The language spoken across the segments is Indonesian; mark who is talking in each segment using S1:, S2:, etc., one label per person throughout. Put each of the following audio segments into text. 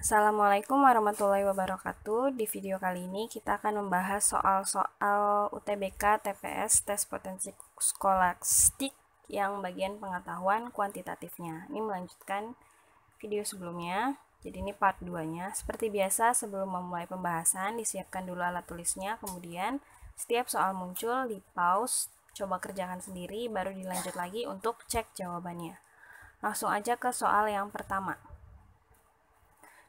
S1: Assalamualaikum warahmatullahi wabarakatuh. Di video kali ini kita akan membahas soal-soal UTBK TPS tes potensi skolastik yang bagian pengetahuan kuantitatifnya. Ini melanjutkan video sebelumnya. Jadi ini part 2-nya. Seperti biasa sebelum memulai pembahasan disiapkan dulu alat tulisnya, kemudian setiap soal muncul di pause, coba kerjakan sendiri baru dilanjut lagi untuk cek jawabannya. Langsung aja ke soal yang pertama.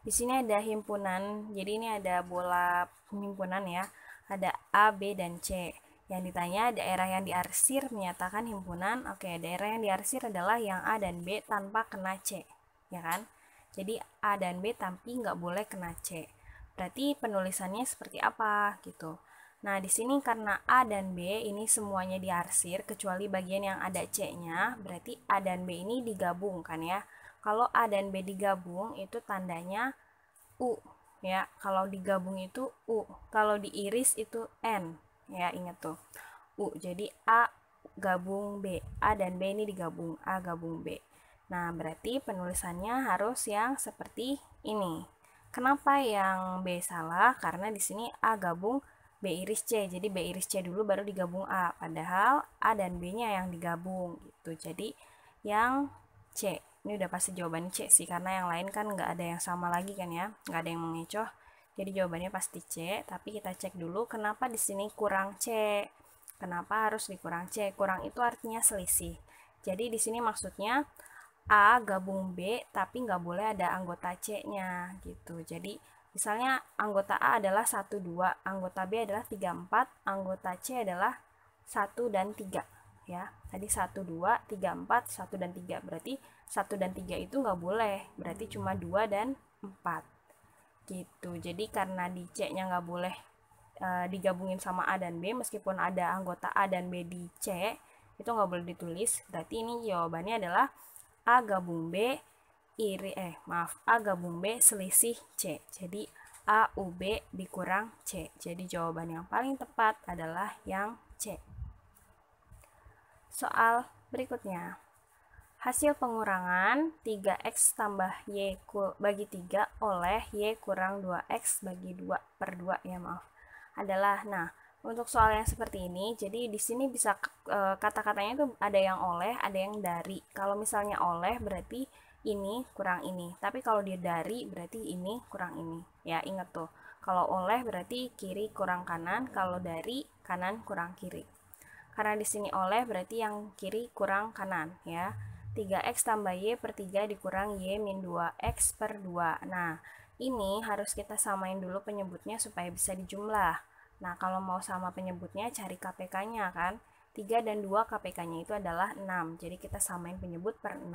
S1: Di sini ada himpunan, jadi ini ada bola himpunan ya. Ada A, B, dan C. Yang ditanya daerah yang diarsir menyatakan himpunan. Oke, daerah yang diarsir adalah yang A dan B tanpa kena C, ya kan? Jadi A dan B tapi nggak boleh kena C. Berarti penulisannya seperti apa gitu. Nah, di sini karena A dan B ini semuanya diarsir kecuali bagian yang ada C-nya, berarti A dan B ini digabungkan ya. Kalau A dan B digabung itu tandanya U ya. Kalau digabung itu U. Kalau diiris itu N. Ya, ingat tuh. U. Jadi A gabung B. A dan B ini digabung A gabung B. Nah, berarti penulisannya harus yang seperti ini. Kenapa yang B salah? Karena di sini A gabung B iris C. Jadi B iris C dulu baru digabung A. Padahal A dan B-nya yang digabung gitu. Jadi yang C ini udah pasti jawaban C sih karena yang lain kan nggak ada yang sama lagi kan ya nggak ada yang mengecoh jadi jawabannya pasti C tapi kita cek dulu kenapa di sini kurang C kenapa harus dikurang C kurang itu artinya selisih jadi di sini maksudnya A gabung B tapi nggak boleh ada anggota C nya gitu jadi Misalnya anggota A adalah 1, 2, anggota B adalah 3, 4, anggota C adalah 1 dan 3 ya tadi 1 2 3 4 1 dan 3 berarti 1 dan 3 itu nggak boleh berarti cuma 2 dan 4 gitu jadi karena di C nya nggak boleh e, digabungin sama A dan B meskipun ada anggota A dan B di C itu nggak boleh ditulis berarti ini jawabannya adalah A gabung B iri eh maaf A gabung B selisih C jadi A UB dikurang C jadi jawaban yang paling tepat adalah yang C soal berikutnya. Hasil pengurangan 3x tambah y bagi 3 oleh y kurang 2x bagi 2 per 2 ya maaf adalah nah untuk soal yang seperti ini jadi di sini bisa e, kata-katanya itu ada yang oleh ada yang dari kalau misalnya oleh berarti ini kurang ini tapi kalau dia dari berarti ini kurang ini ya ingat tuh kalau oleh berarti kiri kurang kanan kalau dari kanan kurang kiri karena di sini oleh berarti yang kiri kurang kanan ya. 3x tambah y per 3 dikurang y min 2x per 2. Nah, ini harus kita samain dulu penyebutnya supaya bisa dijumlah. Nah, kalau mau sama penyebutnya cari KPK-nya kan. 3 dan 2 KPK-nya itu adalah 6. Jadi kita samain penyebut per 6.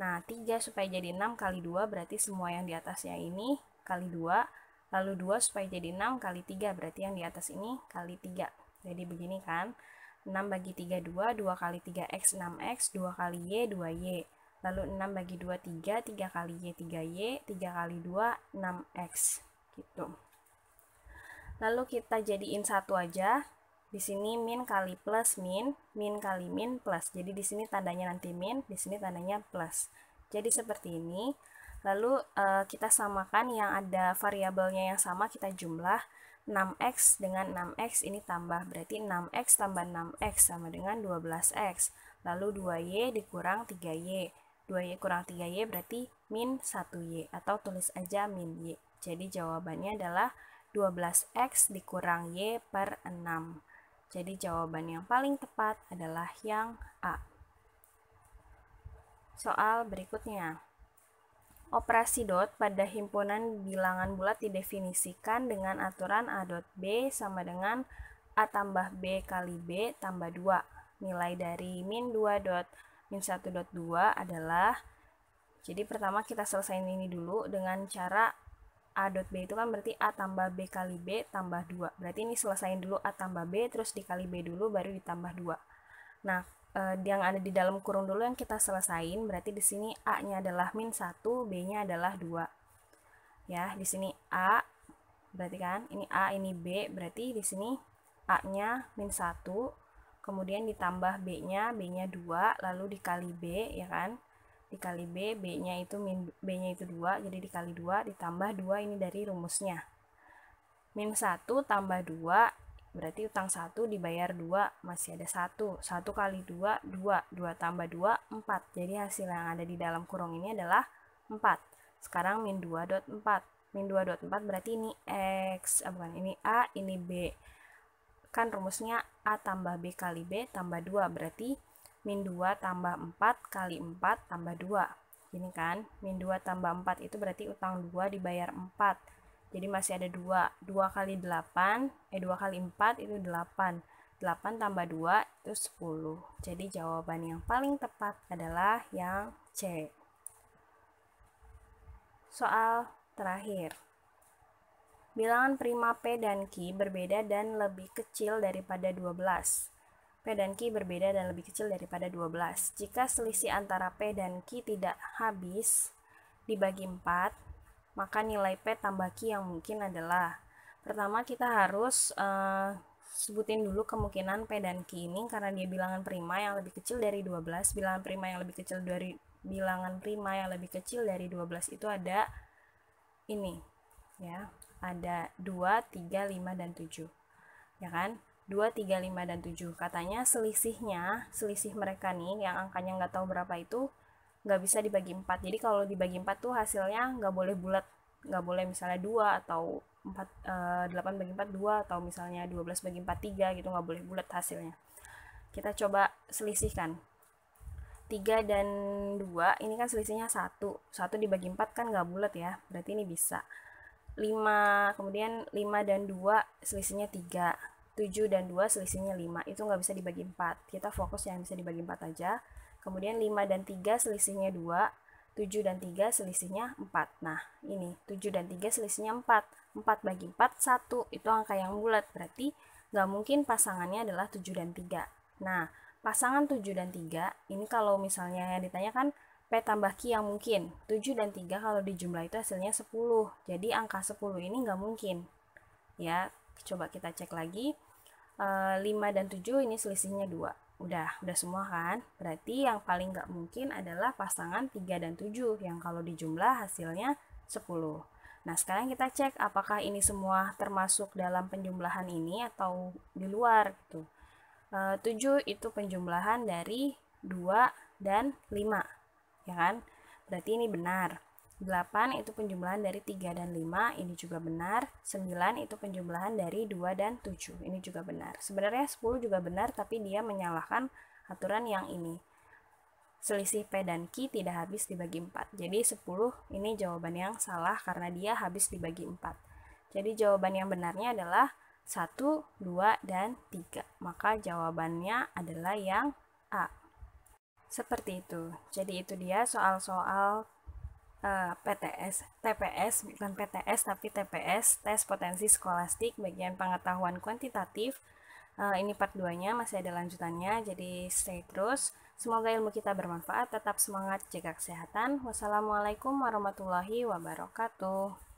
S1: Nah, 3 supaya jadi 6 kali 2 berarti semua yang di atasnya ini kali 2. Lalu 2 supaya jadi 6 kali 3 berarti yang di atas ini kali 3. Jadi begini kan. 6 bagi 3, 2. 2 kali 3X, 6X. 2 kali Y, 2Y. Lalu 6 bagi 2, 3. 3 kali Y, 3Y. 3 kali 2, 6X. Gitu. Lalu kita jadiin satu aja. Di sini min kali plus min, min kali min plus. Jadi di sini tandanya nanti min, di sini tandanya plus. Jadi seperti ini. Lalu uh, kita samakan yang ada variabelnya yang sama kita jumlah. 6x dengan 6x ini tambah, berarti 6x tambah 6x sama dengan 12x. Lalu 2y dikurang 3y. 2y kurang 3y berarti min 1y atau tulis aja min y. Jadi jawabannya adalah 12x dikurang y per 6. Jadi jawaban yang paling tepat adalah yang A. Soal berikutnya. Operasi dot pada himpunan bilangan bulat didefinisikan dengan aturan A dot B sama dengan A tambah B kali B tambah 2. Nilai dari min 2 dot min 1 dot 2 adalah, jadi pertama kita selesaikan ini dulu dengan cara A dot B itu kan berarti A tambah B kali B tambah 2. Berarti ini selesaikan dulu A tambah B, terus dikali B dulu, baru ditambah 2. Nah, uh, yang ada di dalam kurung dulu yang kita selesain berarti di sini A-nya adalah min satu, B-nya adalah dua. Ya, di sini A berarti kan ini A, ini B, berarti di sini A-nya min satu, kemudian ditambah B-nya, B-nya 2, lalu dikali B, ya kan? Dikali B, B-nya itu min B-nya itu 2, jadi dikali dua, ditambah dua ini dari rumusnya. Min satu tambah dua berarti utang satu dibayar dua masih ada satu satu kali dua dua dua tambah dua empat jadi hasil yang ada di dalam kurung ini adalah empat sekarang min dua dot empat min dua dot empat berarti ini x eh, bukan ini a ini b kan rumusnya a tambah b kali b tambah dua berarti min dua tambah empat kali empat tambah dua ini kan min dua tambah empat itu berarti utang dua dibayar empat jadi masih ada 2. 2 kali 8, eh 2 kali 4 itu 8. 8 tambah 2 itu 10. Jadi jawaban yang paling tepat adalah yang C. Soal terakhir. Bilangan prima P dan Q berbeda dan lebih kecil daripada 12. P dan Q berbeda dan lebih kecil daripada 12. Jika selisih antara P dan Q tidak habis, dibagi 4, maka nilai P tambah Q yang mungkin adalah pertama kita harus uh, sebutin dulu kemungkinan P dan Q ini karena dia bilangan prima yang lebih kecil dari 12 bilangan prima yang lebih kecil dari bilangan prima yang lebih kecil dari 12 itu ada ini ya ada 2, 3, 5, dan 7 ya kan 2, 3, 5, dan 7 katanya selisihnya selisih mereka nih yang angkanya nggak tahu berapa itu nggak bisa dibagi empat jadi kalau dibagi empat tuh hasilnya nggak boleh bulat nggak boleh misalnya dua atau empat eh, delapan bagi empat dua atau misalnya dua belas bagi empat tiga gitu nggak boleh bulat hasilnya kita coba selisihkan tiga dan dua ini kan selisihnya satu satu dibagi empat kan nggak bulat ya berarti ini bisa lima kemudian lima dan dua selisihnya tiga tujuh dan dua selisihnya lima itu nggak bisa dibagi empat kita fokus yang bisa dibagi empat aja Kemudian 5 dan 3 selisihnya 2, 7 dan 3 selisihnya 4. Nah, ini 7 dan 3 selisihnya 4. 4 bagi 4, 1. Itu angka yang bulat, berarti nggak mungkin pasangannya adalah 7 dan 3. Nah, pasangan 7 dan 3, ini kalau misalnya yang ditanyakan P tambah Q yang mungkin. 7 dan 3 kalau dijumlah itu hasilnya 10. Jadi angka 10 ini nggak mungkin. Ya, coba kita cek lagi. E, eh, 5 dan 7 ini selisihnya 2. Udah, udah semua kan? Berarti yang paling nggak mungkin adalah pasangan 3 dan 7 yang kalau dijumlah hasilnya 10. Nah, sekarang kita cek apakah ini semua termasuk dalam penjumlahan ini atau di luar gitu. E, eh, 7 itu penjumlahan dari 2 dan 5, ya kan? Berarti ini benar. 8 itu penjumlahan dari 3 dan 5, ini juga benar. 9 itu penjumlahan dari 2 dan 7, ini juga benar. Sebenarnya 10 juga benar, tapi dia menyalahkan aturan yang ini. Selisih P dan Q tidak habis dibagi 4. Jadi 10 ini jawaban yang salah karena dia habis dibagi 4. Jadi jawaban yang benarnya adalah 1, 2, dan 3. Maka jawabannya adalah yang A. Seperti itu. Jadi itu dia soal-soal Eh, PTS, TPS, bukan PTS tapi TPS, tes potensi skolastik bagian pengetahuan kuantitatif. Uh, ini part 2-nya masih ada lanjutannya, jadi stay terus. Semoga ilmu kita bermanfaat, tetap semangat jaga kesehatan. Wassalamualaikum warahmatullahi wabarakatuh.